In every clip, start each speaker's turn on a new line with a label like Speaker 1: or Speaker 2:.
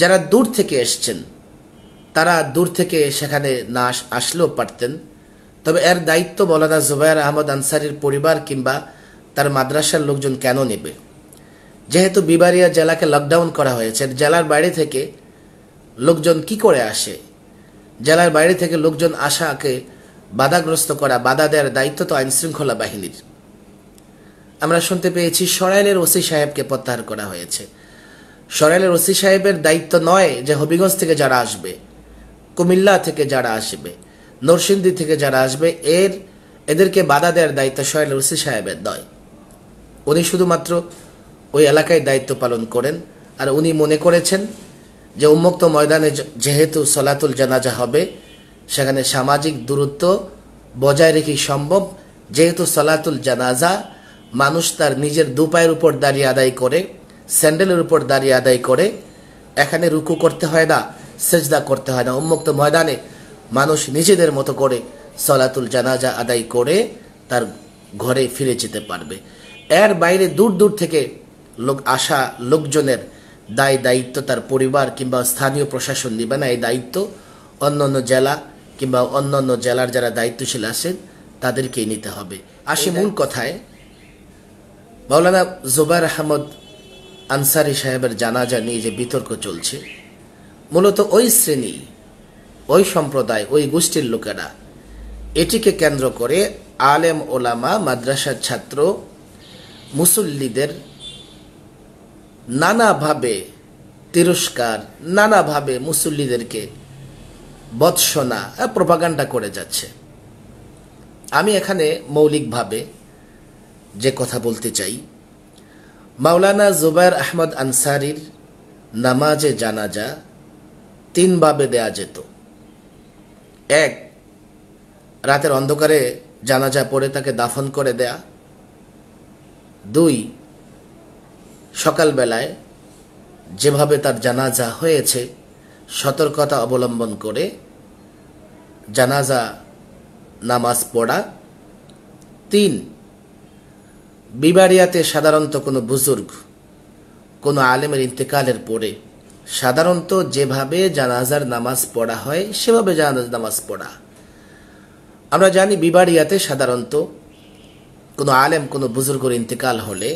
Speaker 1: যারা দূর থেকে এসছেন তারা দূর থেকে সেখানে না আসলেও পারতেন তবে এর দায়িত্ব মৌলানা জুবাইর আহমদ আনসারির পরিবার কিংবা তার মাদ্রাসার লোকজন কেন নেবে যেহেতু বিবারিয়া জেলাকে লকডাউন করা হয়েছে জেলার বাইরে থেকে লোকজন কি করে আসে জেলার বাইরে থেকে লোকজন আসাকে বাধাগ্রস্ত করা বাধা দেওয়ার দায়িত্ব তো আইনশৃঙ্খলা বাহিনীর আমরা শুনতে পেয়েছি সরাইলের ওসি সাহেবকে প্রত্যাহার করা হয়েছে সরাইলের ওসি সাহেবের দায়িত্ব নয় যে হবিগঞ্জ থেকে যারা আসবে কুমিল্লা থেকে যারা আসবে নরসিংদী থেকে যারা আসবে এর এদেরকে বাধা দেওয়ার দায়িত্ব সরাইলের ওসি সাহেবের নয় উনি শুধুমাত্র ওই এলাকায় দায়িত্ব পালন করেন আর উনি মনে করেছেন যে উন্মুক্ত ময়দানে যেহেতু সলাতুল জানাজা হবে সেখানে সামাজিক দূরত্ব বজায় রেখেই সম্ভব যেহেতু সলাতুল জানাজা মানুষ তার নিজের দুপায়ের উপর দাঁড়িয়ে আদায় করে স্যান্ডেলের উপর দাঁড়িয়ে আদায় করে এখানে রুকু করতে হয় না সেজদা করতে হয় না উন্মুক্ত ময়দানে মানুষ নিজেদের মতো করে সলাতুল জানাজা আদায় করে তার ঘরে ফিরে যেতে পারবে এর বাইরে দূর দূর থেকে লোক আসা লোকজনের দায় দায়িত্ব তার পরিবার কিংবা স্থানীয় প্রশাসন নেবে না এই দায়িত্ব অন্যান্য জেলা কিংবা অন্যান্য জেলার যারা দায়িত্বশীল আছেন তাদেরকেই নিতে হবে আসি মূল কথায় মৌলানা জুবাইর আহমদ আনসারি সাহেবের জানাজা নিয়ে যে বিতর্ক চলছে মূলত ওই শ্রেণী ওই সম্প্রদায় ওই গোষ্ঠীর লোকেরা এটিকে কেন্দ্র করে আলেম ওলামা মাদ্রাসার ছাত্র মুসল্লিদের নানাভাবে তিরস্কার নানাভাবে মুসল্লিদেরকে বৎসনা প্রপাগান্ডা করে যাচ্ছে আমি এখানে মৌলিকভাবে যে কথা বলতে চাই মাওলানা জুবাইর আহমদ আনসারির নামাজে জানাজা তিনভাবে দেয়া যেত এক রাতের অন্ধকারে জানাজা পড়ে তাকে দাফন করে দেয়া দুই সকালবেলায় যেভাবে তার জানাজা হয়েছে সতর্কতা অবলম্বন করে জানাজা নামাজ পড়া তিন বিবাড়িয়াতে সাধারণত কোনো বুজুর্গ কোনো আলেমের ইন্তেকালের পরে সাধারণত যেভাবে জানাজার নামাজ পড়া হয় সেভাবে জানাজার নামাজ পড়া আমরা জানি বিবাড়িয়াতে সাধারণত কোনো আলেম কোনো বুজুর্গর ইন্তেকাল হলে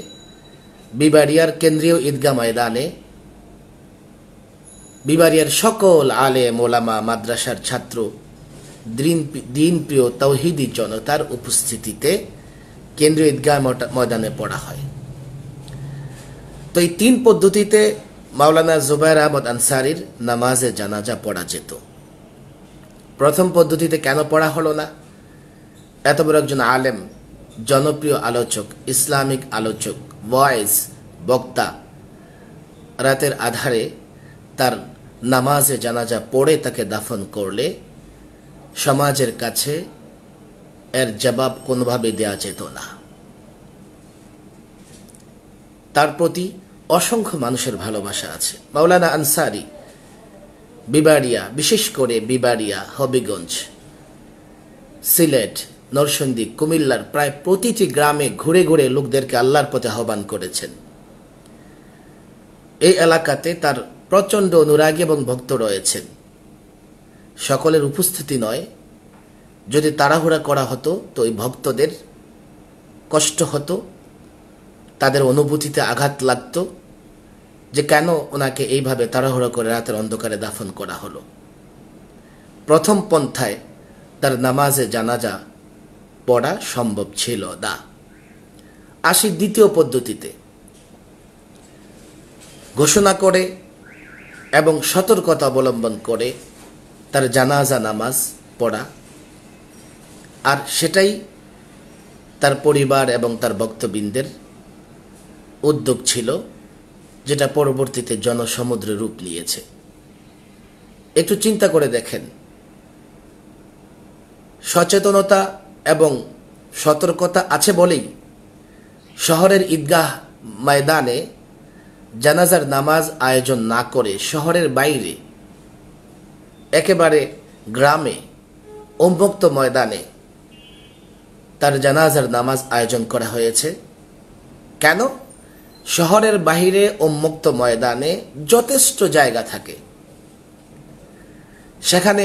Speaker 1: বিবাড়িয়ার কেন্দ্রীয় ঈদগা ময়দানে বিবাড়িয়ার সকল আলেম ওলামা মাদ্রাসার ছাত্র দিন প্রিয় তৌহিদি জনতার উপস্থিতিতে কেন্দ্রীয় ঈদগাহ ময়দানে পড়া হয় তো এই তিন পদ্ধতিতে মাওলানা জুবাইর আহমদ আনসারির নামাজে জানাজা পড়া যেত প্রথম পদ্ধতিতে কেন পড়া হলো না এত বড় একজন আলেম জনপ্রিয় আলোচক ইসলামিক আলোচক ভয়েস বক্তা রাতের আধারে তার নামাজে জানাজা পড়ে তাকে দাফন করলে সমাজের কাছে এর জবাব কোনোভাবে দেয়া যেত না তার প্রতি অসংখ্য মানুষের ভালোবাসা আছে মাওলানা আনসারি বিবাড়িয়া বিশেষ করে বিবাড়িয়া হবিগঞ্জ সিলেট নরসন্দী কুমিল্লার প্রায় প্রতিটি গ্রামে ঘুরে ঘুরে লোকদেরকে আল্লাহর পথে আহ্বান করেছেন এই এলাকাতে তার প্রচণ্ড অনুরাগী এবং ভক্ত রয়েছেন সকলের উপস্থিতি নয় যদি তাড়াহুড়া করা হতো তো ওই ভক্তদের কষ্ট হতো তাদের অনুভূতিতে আঘাত লাগত যে কেন ওনাকে এইভাবে তাড়াহুড়া করে রাতের অন্ধকারে দাফন করা হলো প্রথম পন্থায় তার নামাজে জানাজা পড়া সম্ভব ছিল দা আসি দ্বিতীয় পদ্ধতিতে ঘোষণা করে এবং সতর্কতা অবলম্বন করে তার জানাজা নামাজ পড়া আর সেটাই তার পরিবার এবং তার ভক্তবৃন্দের উদ্যোগ ছিল যেটা পরবর্তীতে জনসমুদ্রে রূপ নিয়েছে একটু চিন্তা করে দেখেন সচেতনতা এবং সতর্কতা আছে বলেই শহরের ঈদগাহ ময়দানে জানাজার নামাজ আয়োজন না করে শহরের বাইরে একেবারে গ্রামে উন্মুক্ত ময়দানে তার জানাজার নামাজ আয়োজন করা হয়েছে কেন শহরের বাহিরে উন্মুক্ত ময়দানে যথেষ্ট জায়গা থাকে সেখানে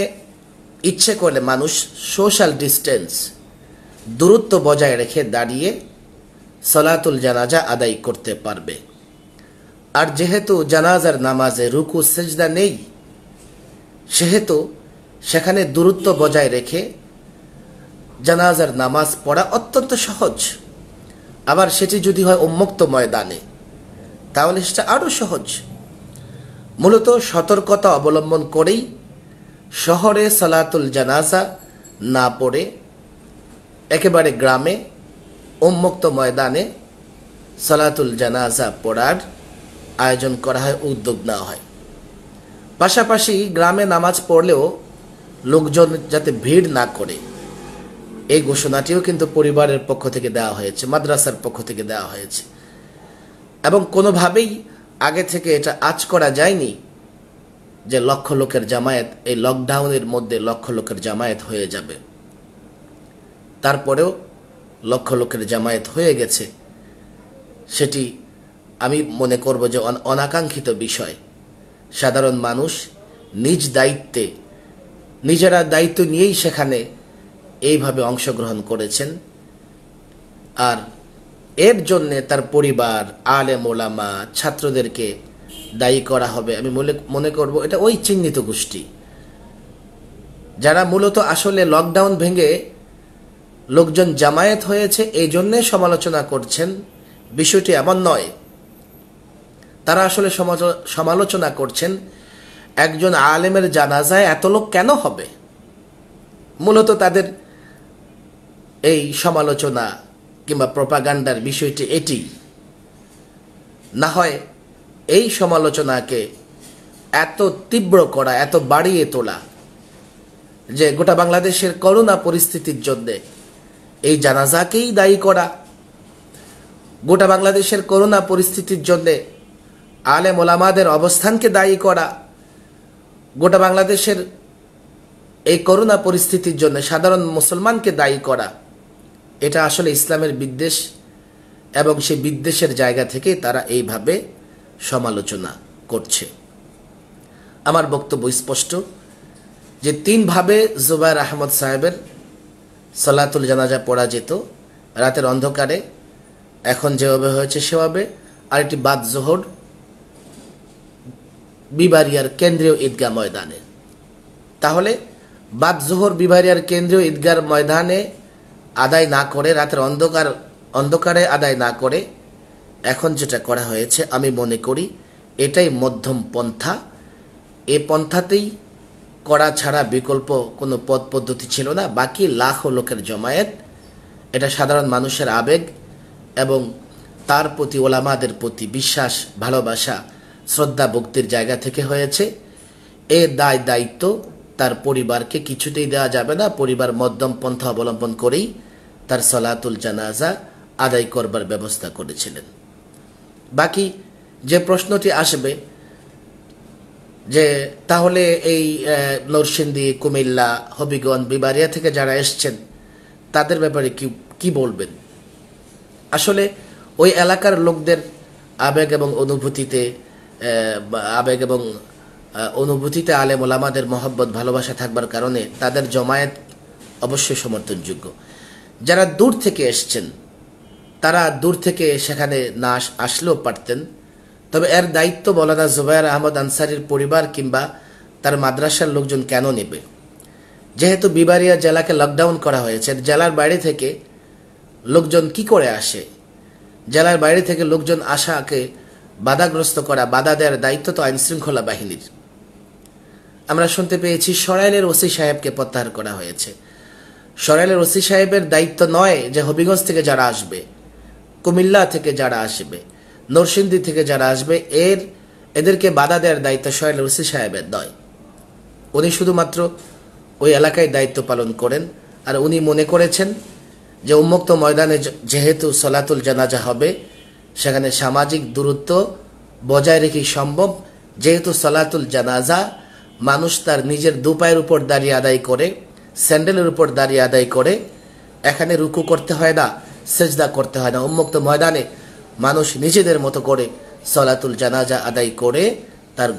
Speaker 1: ইচ্ছে করলে মানুষ সোশ্যাল ডিস্টেন্স দূরত্ব বজায় রেখে দাঁড়িয়ে সলাতুল জানাজা আদায় করতে পারবে আর যেহেতু জানাজার নামাজে রুকু সেজদা নেই সেহেতু সেখানে দূরত্ব বজায় রেখে জানাজার নামাজ পড়া অত্যন্ত সহজ আবার সেটি যদি হয় উন্মুক্ত ময়দানে তাহলে সেটা আরও সহজ মূলত সতর্কতা অবলম্বন করেই শহরে সালাতুল জানাজা না পড়ে একেবারে গ্রামে উন্মুক্ত ময়দানে সালাতুল জানাজা পড়ার আয়োজন করা হয় উদ্যোগ নেওয়া হয় পাশাপাশি গ্রামে নামাজ পড়লেও লোকজন যাতে ভিড় না করে এই ঘোষণাটিও কিন্তু পরিবারের পক্ষ থেকে দেওয়া হয়েছে মাদ্রাসার পক্ষ থেকে দেওয়া হয়েছে এবং কোনোভাবেই আগে থেকে এটা আজ করা যায়নি যে লক্ষ লোকের জামায়াত এই লকডাউনের মধ্যে লক্ষ লোকের জামায়াত হয়ে যাবে তারপরেও লক্ষ লোকের জামায়াত হয়ে গেছে সেটি আমি মনে করব যে অনাকাঙ্ক্ষিত বিষয় সাধারণ মানুষ নিজ দায়িত্বে নিজেরা দায়িত্ব নিয়েই সেখানে এইভাবে অংশগ্রহণ করেছেন আর এর জন্যে তার পরিবার আলে মোলামা ছাত্রদেরকে দায়ী করা হবে আমি মনে মনে করব এটা ওই চিহ্নিত গোষ্ঠী যারা মূলত আসলে লকডাউন ভেঙে লোকজন জামায়াত হয়েছে এই জন্যে সমালোচনা করছেন বিষয়টি এমন নয় তারা আসলে সমালোচনা করছেন একজন আলেমের জানাজায় এত লোক কেন হবে মূলত তাদের এই সমালোচনা কিংবা প্রপাগান্ডার বিষয়টি এটি না হয় এই সমালোচনাকে এত তীব্র করা এত বাড়িয়ে তোলা যে গোটা বাংলাদেশের করোনা পরিস্থিতির জন্যে এই জানাজাকেই দায়ী করা গোটা বাংলাদেশের করোনা পরিস্থিতির জন্যে আলে মোলামাদের অবস্থানকে দায়ী করা গোটা বাংলাদেশের এই করোনা পরিস্থিতির জন্য সাধারণ মুসলমানকে দায়ী করা এটা আসলে ইসলামের বিদ্বেষ এবং সেই বিদ্বেষের জায়গা থেকে তারা এইভাবে সমালোচনা করছে আমার বক্তব্য স্পষ্ট যে তিনভাবে জুবাইর আহমদ সাহেবের সালাতুল জানাজা পড়া যেত রাতের অন্ধকারে এখন যেভাবে হয়েছে সেভাবে আর একটি বাদ জোহর বিবারিয়ার কেন্দ্রীয় ঈদগাহ ময়দানে তাহলে বাদ জোহর বিবারিয়ার কেন্দ্রীয় ঈদগাহ ময়দানে আদায় না করে রাতের অন্ধকার অন্ধকারে আদায় না করে এখন যেটা করা হয়েছে আমি মনে করি এটাই মধ্যম পন্থা এ পন্থাতেই করা ছাড়া বিকল্প কোনো পদ পদ্ধতি ছিল না বাকি লাখো লোকের জমায়েত এটা সাধারণ মানুষের আবেগ এবং তার প্রতি ওলামাদের প্রতি বিশ্বাস ভালোবাসা শ্রদ্ধা ভক্তির জায়গা থেকে হয়েছে এ দায় দায়িত্ব তার পরিবারকে কিছুতেই দেওয়া যাবে না পরিবার মধ্যম পন্থা অবলম্বন করেই তার সলাতুল জানাজা আদায় করবার ব্যবস্থা করেছিলেন বাকি যে প্রশ্নটি আসবে যে তাহলে এই নরসিংদী কুমিল্লা হবিগঞ্জ বিবারিয়া থেকে যারা এসছেন তাদের ব্যাপারে কি কি বলবেন আসলে ওই এলাকার লোকদের আবেগ এবং অনুভূতিতে আবেগ এবং অনুভূতিতে আলেম ওলামাদের মহব্বত ভালোবাসা থাকবার কারণে তাদের জমায়েত অবশ্যই সমর্থনযোগ্য যারা দূর থেকে এসছেন তারা দূর থেকে সেখানে না আসলেও পারতেন তবে এর দায়িত্ব মৌলানা জুবাইর আহমদ আনসারির পরিবার কিংবা তার মাদ্রাসার লোকজন কেন নেবে যেহেতু বিবারিয়া জেলাকে লকডাউন করা হয়েছে জেলার বাইরে থেকে লোকজন কি করে আসে জেলার বাইরে থেকে লোকজন আসাকে বাধাগ্রস্ত করা বাধা দেওয়ার দায়িত্ব তো আইনশৃঙ্খলা বাহিনীর আমরা শুনতে পেয়েছি সরাইলের ওসি সাহেবকে প্রত্যাহার করা হয়েছে সরাইলের ওসি সাহেবের দায়িত্ব নয় যে হবিগঞ্জ থেকে যারা আসবে কুমিল্লা থেকে যারা আসবে নরসিংদী থেকে যারা আসবে এর এদেরকে বাধা দেওয়ার দায়িত্ব সরাইলের ওসি সাহেবের নয় উনি শুধুমাত্র ওই এলাকায় দায়িত্ব পালন করেন আর উনি মনে করেছেন যে উন্মুক্ত ময়দানে যেহেতু সলাতুল জানাজা হবে সেখানে সামাজিক দূরত্ব বজায় রেখে সম্ভব যেহেতু সলাতুল জানাজা মানুষ তার নিজের দুপায়ের উপর দাঁড়িয়ে আদায় করে স্যান্ডেলের উপর দাঁড়িয়ে আদায় করে এখানে রুকু করতে হয় না সেজদা করতে হয় না উন্মুক্ত ময়দানে মানুষ নিজেদের মতো করে সলাতুল জানাজা আদায় করে তার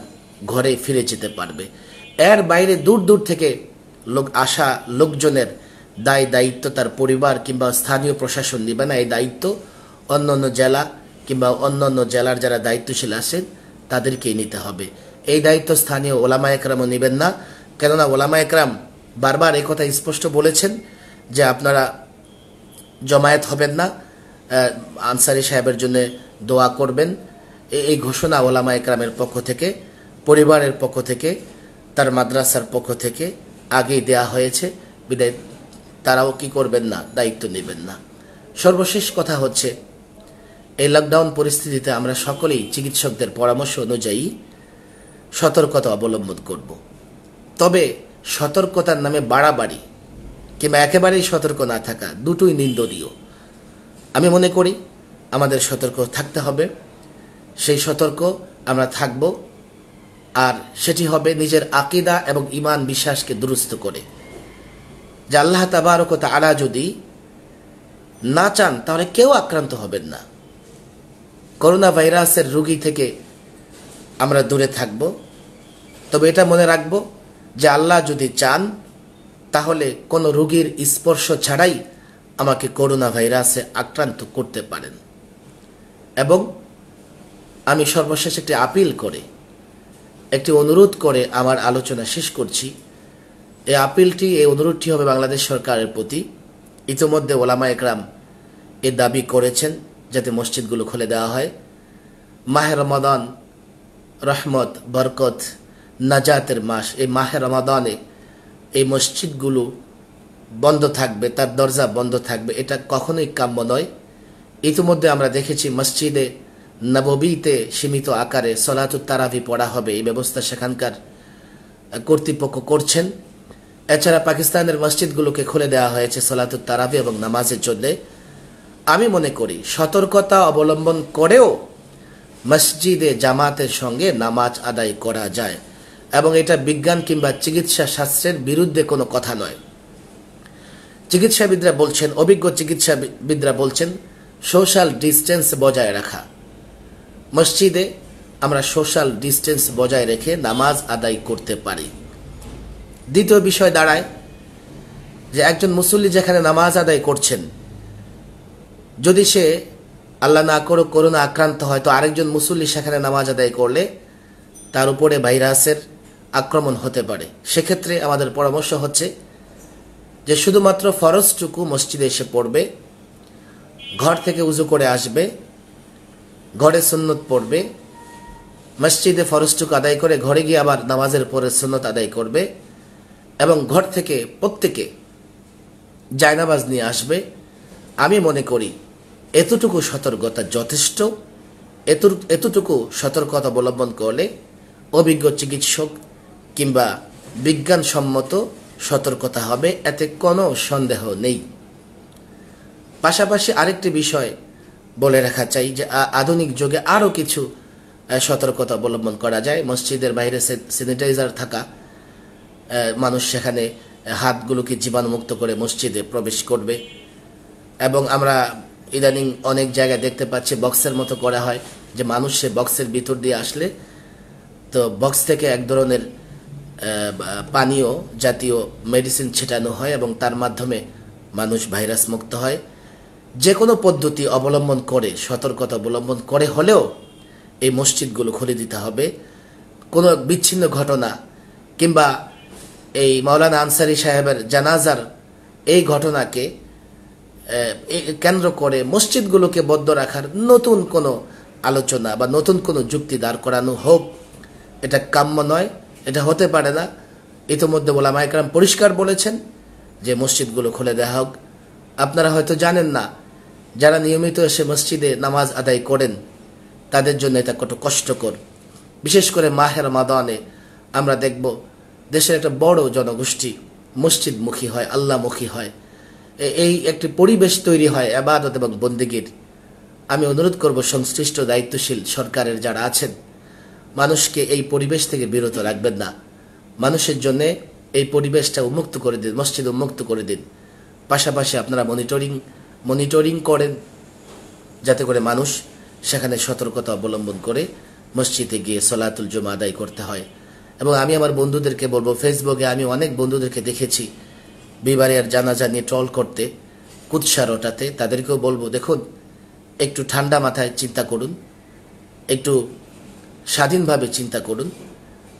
Speaker 1: ঘরে ফিরে যেতে পারবে এর বাইরে দূর দূর থেকে লোক আসা লোকজনের দায় দায়িত্ব তার পরিবার কিংবা স্থানীয় প্রশাসন নেবে না এই দায়িত্ব অন্য অন্য জেলা কিংবা অন্য অন্য জেলার যারা দায়িত্বশীল আছেন তাদেরকেই নিতে হবে এই দায়িত্ব স্থানীয় ওলামা একরামও নেবেন না কেননা ওলামা একরাম বারবার এই কথা স্পষ্ট বলেছেন যে আপনারা জমায়েত হবেন না আনসারি সাহেবের জন্য দোয়া করবেন এই ঘোষণা ওলামা একরামের পক্ষ থেকে পরিবারের পক্ষ থেকে তার মাদ্রাসার পক্ষ থেকে আগেই দেয়া হয়েছে বিদায় তারাও কি করবেন না দায়িত্ব নেবেন না সর্বশেষ কথা হচ্ছে এই লকডাউন পরিস্থিতিতে আমরা সকলেই চিকিৎসকদের পরামর্শ অনুযায়ী সতর্কতা অবলম্বন করব তবে সতর্কতার নামে বাড়াবাড়ি কিংবা একেবারেই সতর্ক না থাকা দুটোই নিন্দনীয় আমি মনে করি আমাদের সতর্ক থাকতে হবে সেই সতর্ক আমরা থাকব আর সেটি হবে নিজের আকিদা এবং ইমান বিশ্বাসকে দুরুস্ত করে যে আল্লাহ তাবারকতা তালা যদি না চান তাহলে কেউ আক্রান্ত হবেন না করোনা ভাইরাসের রুগী থেকে আমরা দূরে থাকব তবে এটা মনে রাখবো যে আল্লাহ যদি চান তাহলে কোনো রোগীর স্পর্শ ছাড়াই আমাকে করোনা ভাইরাসে আক্রান্ত করতে পারেন এবং আমি সর্বশেষ একটি আপিল করে একটি অনুরোধ করে আমার আলোচনা শেষ করছি এই আপিলটি এই অনুরোধটি হবে বাংলাদেশ সরকারের প্রতি ইতিমধ্যে ওলামা একরাম এ দাবি করেছেন যাতে মসজিদগুলো খুলে দেওয়া হয় মাহের রমাদান রহমত বরকত নাজাতের মাস এই মাহে রমাদানে এই মসজিদগুলো বন্ধ থাকবে তার দরজা বন্ধ থাকবে এটা কখনোই কাম্য নয় ইতিমধ্যে আমরা দেখেছি মসজিদে নববীতে সীমিত আকারে সলাতুত তারাভি পড়া হবে এই ব্যবস্থা সেখানকার কর্তৃপক্ষ করছেন এছাড়া পাকিস্তানের মসজিদগুলোকে খুলে দেওয়া হয়েছে সলাতুত তারাভি এবং নামাজের জন্যে আমি মনে করি সতর্কতা অবলম্বন করেও মসজিদে জামাতের সঙ্গে নামাজ আদায় করা যায় এবং এটা বিজ্ঞান কিংবা চিকিৎসা শাস্ত্রের বিরুদ্ধে কোনো কথা নয় চিকিৎসাবিদরা বলছেন অভিজ্ঞ চিকিৎসাবিদরা বলছেন সোশ্যাল ডিস্টেন্স বজায় রাখা মসজিদে আমরা সোশ্যাল ডিস্টেন্স বজায় রেখে নামাজ আদায় করতে পারি দ্বিতীয় বিষয় দাঁড়ায় যে একজন মুসল্লি যেখানে নামাজ আদায় করছেন যদি সে আল্লাহ না করো করোনা আক্রান্ত হয় তো আরেকজন মুসল্লি সেখানে নামাজ আদায় করলে তার উপরে ভাইরাসের আক্রমণ হতে পারে সেক্ষেত্রে আমাদের পরামর্শ হচ্ছে যে শুধুমাত্র ফরজটুকু মসজিদে এসে পড়বে ঘর থেকে উজু করে আসবে ঘরে সুন্নত পড়বে মসজিদে ফরজটুকু আদায় করে ঘরে গিয়ে আবার নামাজের পরে সুন্নত আদায় করবে এবং ঘর থেকে প্রত্যেকে জায়নাবাজ নিয়ে আসবে আমি মনে করি এতটুকু সতর্কতা যথেষ্ট এতটুকু সতর্কতা অবলম্বন করলে অভিজ্ঞ চিকিৎসক কিংবা বিজ্ঞানসম্মত সতর্কতা হবে এতে কোনো সন্দেহ নেই পাশাপাশি আরেকটি বিষয় বলে রাখা চাই যে আধুনিক যুগে আরও কিছু সতর্কতা অবলম্বন করা যায় মসজিদের বাইরে স্যানিটাইজার থাকা মানুষ সেখানে হাতগুলোকে জীবাণুমুক্ত করে মসজিদে প্রবেশ করবে এবং আমরা ইদানিং অনেক জায়গায় দেখতে পাচ্ছি বক্সের মতো করা হয় যে মানুষ সে বক্সের ভিতর দিয়ে আসলে তো বক্স থেকে এক ধরনের পানীয় জাতীয় মেডিসিন ছেটানো হয় এবং তার মাধ্যমে মানুষ ভাইরাস মুক্ত হয় যে কোনো পদ্ধতি অবলম্বন করে সতর্কতা অবলম্বন করে হলেও এই মসজিদগুলো খুলে দিতে হবে কোনো বিচ্ছিন্ন ঘটনা কিংবা এই মাওলানা আনসারি সাহেবের জানাজার এই ঘটনাকে কেন্দ্র করে মসজিদগুলোকে বদ্ধ রাখার নতুন কোনো আলোচনা বা নতুন কোনো যুক্তি দাঁড় করানো হোক এটা কাম্য নয় এটা হতে পারে না ইতোমধ্যে বলা মাইকরাম পরিষ্কার বলেছেন যে মসজিদগুলো খুলে দেওয়া হোক আপনারা হয়তো জানেন না যারা নিয়মিত এসে মসজিদে নামাজ আদায় করেন তাদের জন্য এটা কত কষ্টকর বিশেষ করে মাহের মাদানে আমরা দেখব দেশের একটা বড় জনগোষ্ঠী মসজিদমুখী হয় আল্লাহমুখী হয় এই একটি পরিবেশ তৈরি হয় আবাদত এবং বন্দিগির আমি অনুরোধ করব সংশ্লিষ্ট দায়িত্বশীল সরকারের যারা আছেন মানুষকে এই পরিবেশ থেকে বিরত রাখবেন না মানুষের জন্য এই পরিবেশটা উন্মুক্ত করে দিন মসজিদ উন্মুক্ত করে দিন পাশাপাশি আপনারা মনিটরিং মনিটরিং করেন যাতে করে মানুষ সেখানে সতর্কতা অবলম্বন করে মসজিদে গিয়ে সলাতুল জমা আদায় করতে হয় এবং আমি আমার বন্ধুদেরকে বলবো ফেসবুকে আমি অনেক বন্ধুদেরকে দেখেছি আর জানাজা নিয়ে ট্রল করতে কুৎসা রটাতে তাদেরকেও বলবো দেখুন একটু ঠান্ডা মাথায় চিন্তা করুন একটু স্বাধীনভাবে চিন্তা করুন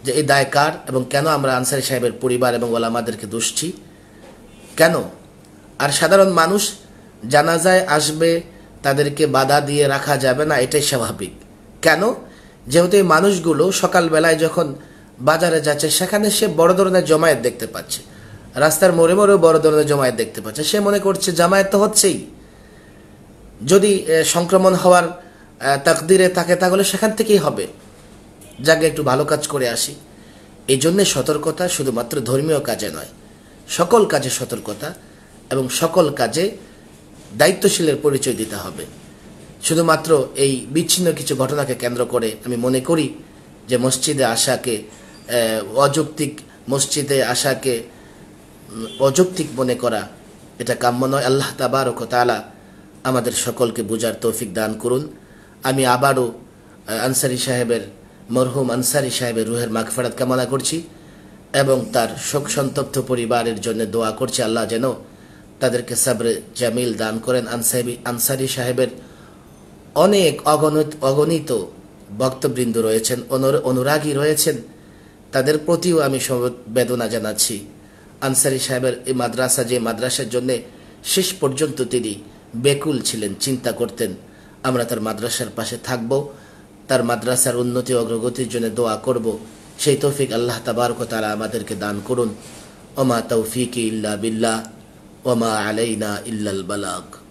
Speaker 1: যে এই দায় কার এবং কেন আমরা আনসারি সাহেবের পরিবার এবং ওলামাদেরকে দুষছি কেন আর সাধারণ মানুষ জানাজায় আসবে তাদেরকে বাধা দিয়ে রাখা যাবে না এটাই স্বাভাবিক কেন যেহেতু এই মানুষগুলো সকালবেলায় যখন বাজারে যাচ্ছে সেখানে সে বড় ধরনের জমায়েত দেখতে পাচ্ছে রাস্তার মোড়ে মোড়েও বড় ধরনের জমায়েত দেখতে পাচ্ছে সে মনে করছে জামায়াত তো হচ্ছেই যদি সংক্রমণ হওয়ার তাকদিরে থাকে তাহলে সেখান থেকেই হবে যাকে একটু ভালো কাজ করে আসি এই জন্যে সতর্কতা শুধুমাত্র ধর্মীয় কাজে নয় সকল কাজে সতর্কতা এবং সকল কাজে দায়িত্বশীলের পরিচয় দিতে হবে শুধুমাত্র এই বিচ্ছিন্ন কিছু ঘটনাকে কেন্দ্র করে আমি মনে করি যে মসজিদে আসাকে অযৌক্তিক মসজিদে আসাকে অযৌক্তিক মনে করা এটা কাম্য নয় আল্লাহ তাবারক তালা আমাদের সকলকে বোঝার তৌফিক দান করুন আমি আবারও আনসারি সাহেবের মরহুম আনসারি সাহেবের রুহের মাগফেরাত কামনা করছি এবং তার শোক সন্তপ্ত পরিবারের জন্য দোয়া করছি আল্লাহ যেন তাদেরকে সাবরে জামিল দান করেন আনসাহেবী আনসারি সাহেবের অনেক অগণিত অগণিত ভক্তবৃন্দ রয়েছেন অনুরাগী রয়েছেন তাদের প্রতিও আমি বেদনা জানাচ্ছি আনসারি সাহেবের এই মাদ্রাসা যে মাদ্রাসার জন্যে শেষ পর্যন্ত তিনি বেকুল ছিলেন চিন্তা করতেন আমরা তার মাদ্রাসার পাশে থাকবো তার মাদ্রাসার উন্নতি অগ্রগতির জন্য দোয়া করব সেই তৌফিক আল্লাহ তাবারক তারা আমাদেরকে দান করুন ওমা তৌফিক ইল্লা বিল্লাহ ওমা আলাইনা ইল্লাল বালাক